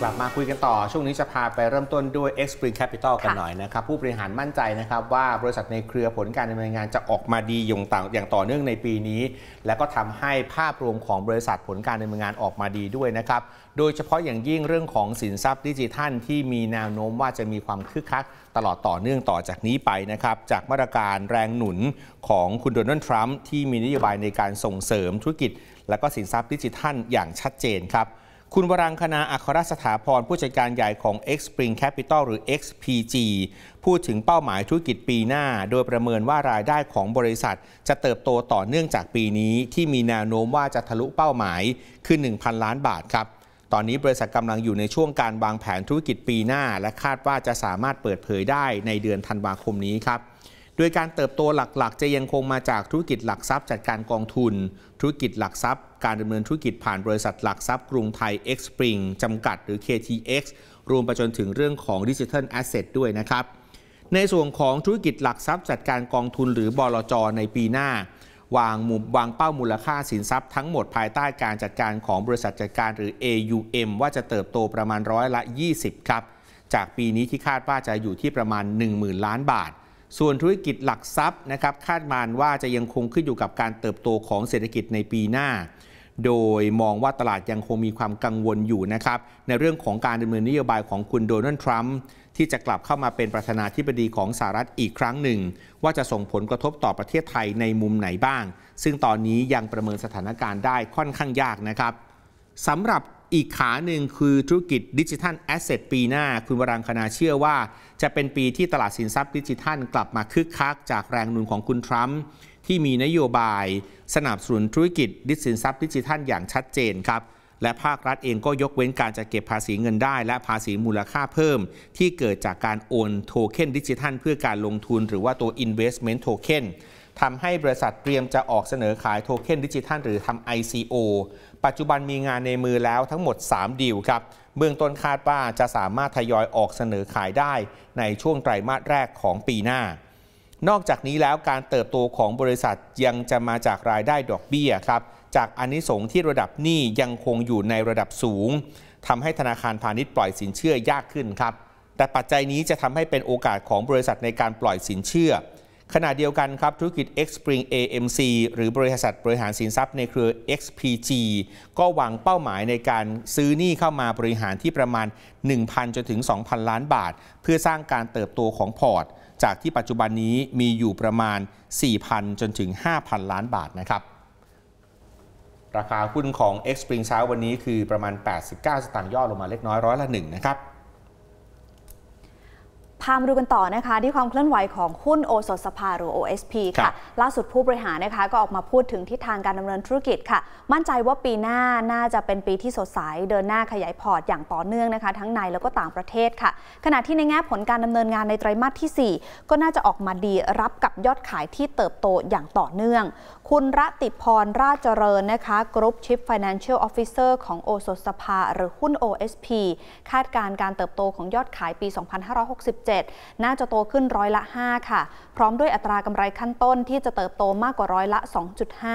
กลับมาคุยกันต่อ ช่วงนี้จะพาไปเริ่มต้นด้วย X Spring Capital กันหน่อยนะครับ ผู้บริหารมั่นใจนะครับว่าบริษัทในเครือผลการดำเนินงานจะออกมาดีอย่างต่อางตอเนื่องในปีนี้ และก็ทำให้ภาพรวมของบริษัทผลการดำเนินงานออกมาดีด้วยนะครับ โดยเฉพาะอย่างยิ่งเรื่องของสินทรัพย์ดิจิทัล ที่มีแนวโน้มว่าจะมีความคึกคักตลอดต่อเนื่องต่อจากนี้ไปนะครับ จากมาตรการแรงหนุนของคุณโดนัลด์ทรัมป์ที่มีนโยบายในการส่งเสริมธุรกิจ และก็สินทรัพย์ดิจิทัลอย่างชัดเจนครับคุณวรังคณาอัครสถาพร ผู้จัดการใหญ่ของ X Spring Capital หรือ XPG พูดถึงเป้าหมายธุรกิจปีหน้า โดยประเมินว่ารายได้ของบริษัท จะเติบโตต่อเนื่องจากปีนี้ ที่มีแนวโน้มว่าจะทะลุเป้าหมายคือ 1,000 ล้านบาทครับ ตอนนี้บริษัทกำลังอยู่ในช่วงการวางแผนธุรกิจปีหน้า และคาดว่าจะสามารถเปิดเผยได้ในเดือนธันวาคมนี้ครับโดยการเติบโตหลักๆ จะยังคงมาจากธุรกิจหลักทรัพย์ จัดการกองทุน ธุรกิจหลักทรัพย์ การดำเนินธุรกิจผ่านบริษัทหลักทรัพย์ กรุงไทย X Spring จำกัด หรือ KTX รวมไปจนถึงเรื่องของดิจิทัลแอสเซทด้วยนะครับ ในส่วนของธุรกิจหลักทรัพย์จัดการกองทุนหรือบลจในปีหน้าวางมุมวางเป้ามูลค่าสินทรัพย์ทั้งหมดภายใต้การจัดการของบริษัทจัดการหรือ AUM ว่าจะเติบโตประมาณร้อยละ20ครับจากปีนี้ที่คาดว่าจะอยู่ที่ประมาณ 10,000 ล้านบาทส่วนธุรกิจหลักทรัพย์นะครับคาดมานว่าจะยังคงขึ้นอยู่กับการเติบโตของเศรษฐกิจในปีหน้า โดยมองว่าตลาดยังคงมีความกังวลอยู่นะครับในเรื่องของการดำเนินนโยบายของคุณโดนัลด์ทรัมป์ที่จะกลับเข้ามาเป็นประธานาธิบดีของสหรัฐอีกครั้งหนึ่ง ว่าจะส่งผลกระทบต่อประเทศไทยในมุมไหนบ้าง ซึ่งตอนนี้ยังประเมินสถานการณ์ได้ค่อนข้างยากนะครับสำหรับอีกขาหนึ่งคือธุรกิจดิจิทัลแอสเซทปีหน้าคุณวรังคณาเชื่อว่า จะเป็นปีที่ตลาดสินทรัพย์ดิจิทัล กลับมาคึกคัก จากแรงหนุนของคุณทรัมป์ที่มีนโยบาย สนับสนุนธุรกิจดิจิทัลดิจิทัลอย่างชัดเจนครับและภาครัฐเองก็ยกเว้นการจะเก็บภาษีเงินได้และภาษีมูลค่าเพิ่ม ที่เกิดจากการโอนโทเค็นดิจิทัลเพื่อการลงทุน หรือว่าตัว Investment Token ทำให้บริษัทเตรียมจะออกเสนอขายโทเค็นดิจิทัลหรือทำ ICO ปัจจุบันมีงานในมือแล้วทั้งหมด 3ดีลครับเบื้องต้นคาดว่าจะสามารถทยอยออกเสนอขายได้ในช่วงไตรมาสแรกของปีหน้า นอกจากนี้แล้วการเติบโตของบริษัทยังจะมาจากรายได้ดอกเบี้ยครับจากอนนิสงที่ระดับหนี้ยังคงอยู่ในระดับสูงทำให้ธนาคารพาณิชย์ปล่อยสินเชื่อยากขึ้นครับแต่ปัจจัยนี้จะทำให้เป็นโอกาสของบริษัทในการปล่อยสินเชื่อขณะเดียวกันครับธุรกิจ X p r i n g AMC หรือบริษัทบริหารสินทรัพย์ในเครือ XPG ก็วางเป้าหมายในการซื้อหนี้เข้ามาบริหารที่ประมาณ 1,000 จนถึง 2,000 ล้านบาท เพื่อสร้างการเติบโตของพอร์ต จากที่ปัจจุบันนี้มีอยู่ประมาณ 4,000 จนถึง 5,000 ล้านบาทนะครับ ราคาหุ้นของ X p r i n g เช้าวันนี้คือประมาณ 89สตางค์ย่อลงมาเล็กน้อยร้อยละหนึ่งนะครับามาดูกันต่อนะคะที่ความเคลื่อนไหวของหุ้นโอสถสภาหรือ OSP ค่ะ ล่าสุดผู้บริหารนะคะก็ออกมาพูดถึงทิศทางการดำเนินธุรกิจค่ะ มั่นใจว่าปีหน้าน่าจะเป็นปีที่สดใสเดินหน้าขยายพอร์ตอย่างต่อเนื่องนะคะทั้งในแล้วก็ต่างประเทศค่ะ ขณะที่ในแง่ผลการดำเนินงานในไตรมาสที่ 4 ก็น่าจะออกมาดีรับกับยอดขายที่เติบโตอย่างต่อเนื่อง คุณรติพรราชเจริญนะคะกรุ๊ปชิฟฟินแลนเชียลออฟฟิเซอร์ของโอสถสภาหรือหุ้น OSP คาดการณ์การเติบโตของยอดขายปี 2567 2 7น่าจะโตขึ้นร้อยละ 5 ค่ะ พร้อมด้วยอัตรากำไรขั้นต้นที่จะเติบโตมากกว่าร้อยละ 2.5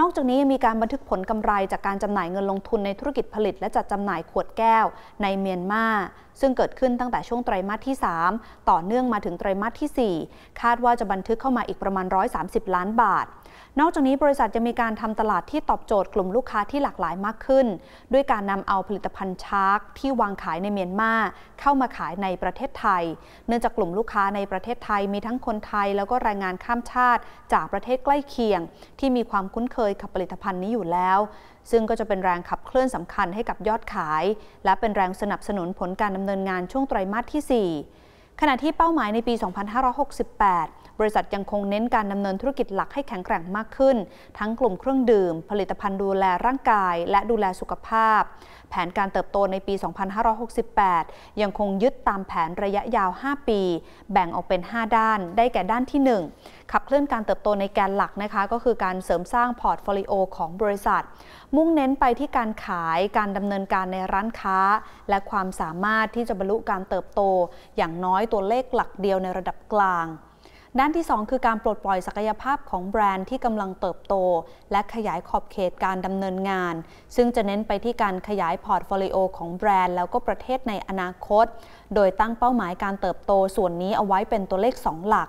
นอกจากนี้ยังมีการบันทึกผลกำไร จากการจำหน่ายเงินลงทุนในธุรกิจผลิต และจัดจำหน่ายขวดแก้วในเมียนมา ซึ่งเกิดขึ้นตั้งแต่ช่วงไตรมาสที่ 3 ต่อเนื่องมาถึงไตรมาสที่ 4 คาดว่าจะบันทึกเข้ามาอีกประมาณ 130 ล้านบาท นอกจากนี้บริษัทจะมีการทำตลาดที่ตอบโจทย์กลุ่มลูกค้าที่หลากหลายมากขึ้น ด้วยการนำเอาผลิตภัณฑ์ชาร์กที่วางขายในเมียนมาเข้ามาขายในประเทศไทย เนื่องจากกลุ่มลูกค้าในประเทศไทยมีทั้งคนไทยแล้วก็แรงงานข้ามชาติ จากประเทศใกล้เคียง ที่มีความคุ้นเคยคยกับผลิตภัณฑ์นี้อยู่แล้ว ซึ่งก็จะเป็นแรงขับเคลื่อนสำคัญให้กับยอดขาย และเป็นแรงสนับสนุนผลการดำเนินงานช่วงไตรมาสที่ 4 ขณะที่เป้าหมายในปี 2568บริษัทยังคงเน้นการดำเนินธุรกิจหลักให้แข็งแกร่งมากขึ้น ทั้งกลุ่มเครื่องดื่ม ผลิตภัณฑ์ดูแลร่างกายและดูแลสุขภาพ แผนการเติบโตในปี 2568 ยังคงยึดตามแผนระยะยาว 5 ปี แบ่งออกเป็น 5 ด้านได้แก่ด้านที่ 1 ขับเคลื่อนการเติบโตในแกนหลักนะคะ ก็คือการเสริมสร้างพอร์ตโฟลิโอของบริษัท มุ่งเน้นไปที่การขายการดำเนินการในร้านค้า และความสามารถที่จะบรรลุการเติบโตอย่างน้อยตัวเลขหลักเดียวในระดับกลางด้านที่ 2 คือการปลดปล่อยศักยภาพของแบรนด์ที่กำลังเติบโต และขยายขอบเขตการดำเนินงาน ซึ่งจะเน้นไปที่การขยายพอร์ตโฟลิโอของแบรนด์แล้วก็ประเทศในอนาคต โดยตั้งเป้าหมายการเติบโตส่วนนี้เอาไว้เป็นตัวเลข 2 หลัก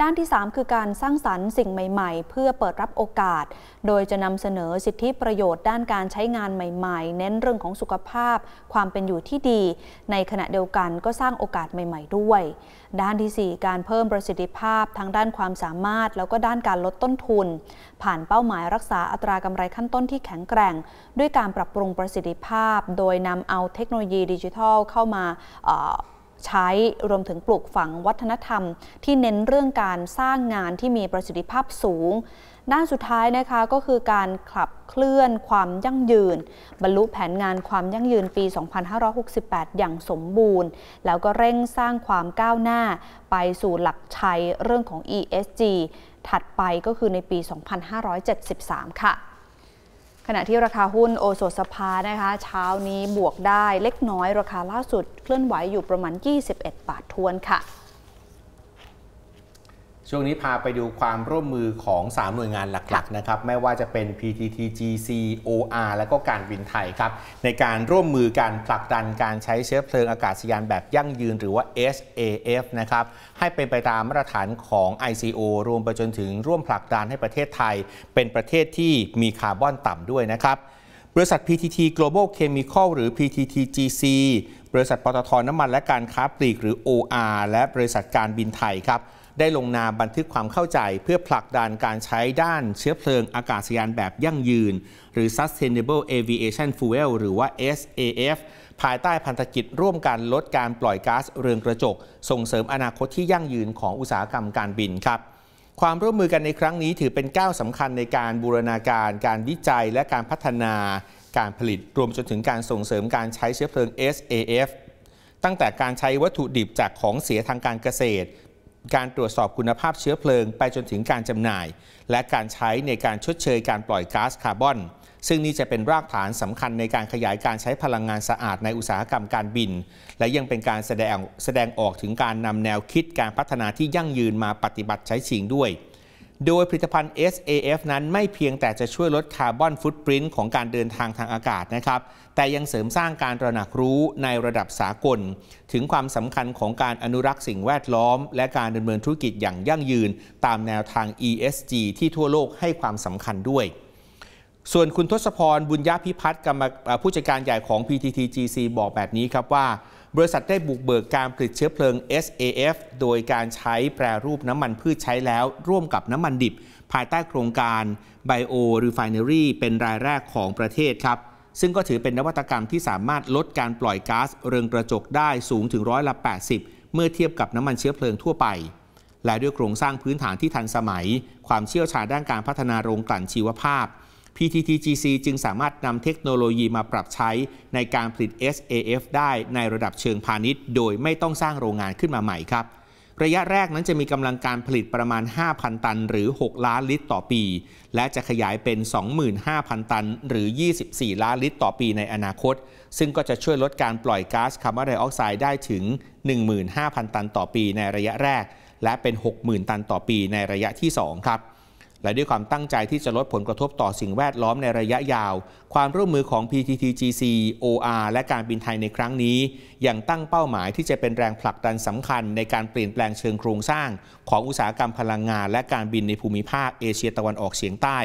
ด้านที่ 3 คือการสร้างสรรค์สิ่งใหม่ ๆ เพื่อเปิดรับโอกาส โดยจะนำเสนอสิทธิประโยชน์ ด้านการใช้งานใหม่ๆ เน้นเรื่องของสุขภาพ ความเป็นอยู่ที่ดี ในขณะเดียวกันก็สร้างโอกาสใหม่ๆด้วย ด้านที่ 4 การเพิ่มประสิทธิภาพทั้งด้านความสามารถแล้วก็ด้านการลดต้นทุน ผ่านเป้าหมายรักษาอัตรากำไรขั้นต้นที่แข็งแกร่งด้วยการปรับปรุงประสิทธิภาพ โดยนำเอาเทคโนโลยีดิจิทัลเข้ามาใช้รวมถึงปลูกฝังวัฒนธรรมที่เน้นเรื่องการสร้างงานที่มีประสิทธิภาพสูงด้านสุดท้ายนะคะก็คือการขับเคลื่อนความยั่งยืน บรรลุแผนงานความยั่งยืนปี 2568 อย่างสมบูรณ์ แล้วก็เร่งสร้างความก้าวหน้า ไปสู่หลักชัยเรื่องของ ESG ถัดไปก็คือในปี 2573 ค่ะขณะที่ราคาหุ้นโอโซสภานะคะ เช้านี้บวกได้เล็กน้อย ราคาล่าสุดเคลื่อนไหวอยู่ประมาณ 21บาททวนค่ะช่วงนี้พาไปดูความร่วมมือของ3หน่วยงานหลักๆนะครับ ไม่ว่าจะเป็น PTTGC OR และก็การบินไทยครับ ในการร่วมมือการผลักดันการใช้เชื้อเพลิงอากาศยานแบบยั่งยืนหรือว่า SAF นะครับ ให้เป็นไปตามมาตรฐานของ ICO รวมไปจนถึงร่วมผลักดันให้ประเทศไทย เป็นประเทศที่มีคาร์บอนต่ำด้วยนะครับ บริษัท PTT Global Chemical หรือ PTTGC บริษัทปตทน้ำมันและการค้าปลีกหรือ OR และบริษัทการบินไทยครับได้ลงนามบันทึกความเข้าใจเพื่อผลักดันการใช้ด้านเชื้อเพลิงอากาศยานแบบยั่งยืน หรือ Sustainable Aviation Fuel หรือว่า SAF ภายใต้พันธกิจ ร่วมกันลดการปล่อยก๊าซเรือนกระจก ส่งเสริมอนาคตที่ยั่งยืนของอุตสาหกรรมการบินครับ ความร่วมมือกันในครั้งนี้ถือเป็นก้าวสำคัญในการบูรณาการ การวิจัยและการพัฒนา การผลิตรวมจนถึงการส่งเสริมการใช้เชื้อเพลิง SAF ตั้งแต่การใช้วัตถุดิบจากของเสียทางการเกษตรการตรวจสอบคุณภาพเชื้อเพลิงไปจนถึงการจำหน่าย และการใช้ในการชดเชยการปล่อยก๊าซคาร์บอน ซึ่งนี่จะเป็นรากฐานสำคัญในการขยายการใช้พลังงานสะอาดในอุตสาหกรรมการบิน และยังเป็นการแสดงแสดงออกถึงการนำแนวคิดการพัฒนาที่ยั่งยืนมาปฏิบัติใช้จริงด้วยโดยผลิตภัณฑ์ SAF นั้นไม่เพียงแต่จะช่วยลดคาร์บอนฟุตปรินต์ของการเดินทางทางอากาศนะครับ แต่ยังเสริมสร้างการตระหนักรู้ในระดับสากล ถึงความสำคัญของการอนุรักษ์สิ่งแวดล้อมและการดำเนินธุรกิจอย่างยั่งยืน ตามแนวทาง ESG ที่ทั่วโลกให้ความสำคัญด้วยส่วนคุณทศพร บุญญาพิพัฒน์กรรมผู้จัดการใหญ่ของ PTTGC บอกแบบนี้ครับว่า บริษัทได้บุกเบิกการผลิตเชื้อเพลิง SAF โดยการใช้แปรรูปน้ำมันพืชใช้แล้ว ร่วมกับน้ำมันดิบ ภายใต้โครงการ Bio Refinery เป็นรายแรกของประเทศครับ ซึ่งก็ถือเป็นนวัตกรรมที่สามารถลดการปล่อยก๊าซเรืองกระจกได้สูงถึงร้อยละ80เมื่อเทียบกับน้ำมันเชื้อเพลิงทั่วไปและด้วยโครงสร้างพื้นฐานที่ทันสมัย ความเชี่ยวชาญด้านการพัฒนาโรงกลั่นชีวภาพ PTTGC จึงสามารถนำเทคโนโลยีมาปรับใช้ในการผลิต SAF ได้ในระดับเชิงพาณิชย์ โดยไม่ต้องสร้างโรงงานขึ้นมาใหม่ครับ ระยะแรกนั้นจะมีกำลังการผลิตประมาณ 5,000 ตันหรือ 6 ล้านลิตรต่อปี และจะขยายเป็น 25,000 ตันหรือ 24 ล้านลิตรต่อปีในอนาคต ซึ่งก็จะช่วยลดการปล่อยก๊าซคาร์บอนไดออกไซด์ได้ถึง 15,000 ตันต่อปีในระยะแรก และเป็น 60,000 ตันต่อปีในระยะที่ 2 ครับและด้วยความตั้งใจที่จะลดผลกระทบต่อสิ่งแวดล้อมในระยะยาว ความร่วมมือของ PTTGC OR และการบินไทยในครั้งนี้ ยังตั้งเป้าหมายที่จะเป็นแรงผลักดันสำคัญในการเปลี่ยนแปลงเชิงโครงสร้าง ของอุตสาหกรรมพลังงานและการบินในภูมิภาคเอเชียตะวันออกเฉียงใต้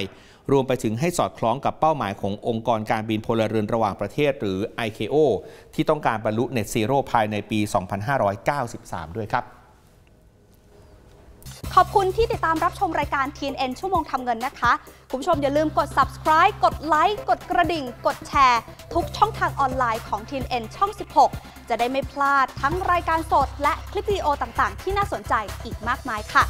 รวมไปถึงให้สอดคล้องกับเป้าหมายขององค์กรการบินพลเรือนระหว่างประเทศหรือ ICAO ที่ต้องการบรรลุ Net Zero ภายในปี 2593 ด้วยครับขอบคุณที่ติดตามรับชมรายการ TNN ชั่วโมงทำเงินนะคะ คุณผู้ชมอย่าลืมกด subscribe กดไลค์กดกระดิ่ง กดแชร์ ทุกช่องทางออนไลน์ของ TNN ช่อง 16 จะได้ไม่พลาดทั้งรายการสดและคลิปวิดีโอต่างๆ ที่น่าสนใจอีกมากมายค่ะ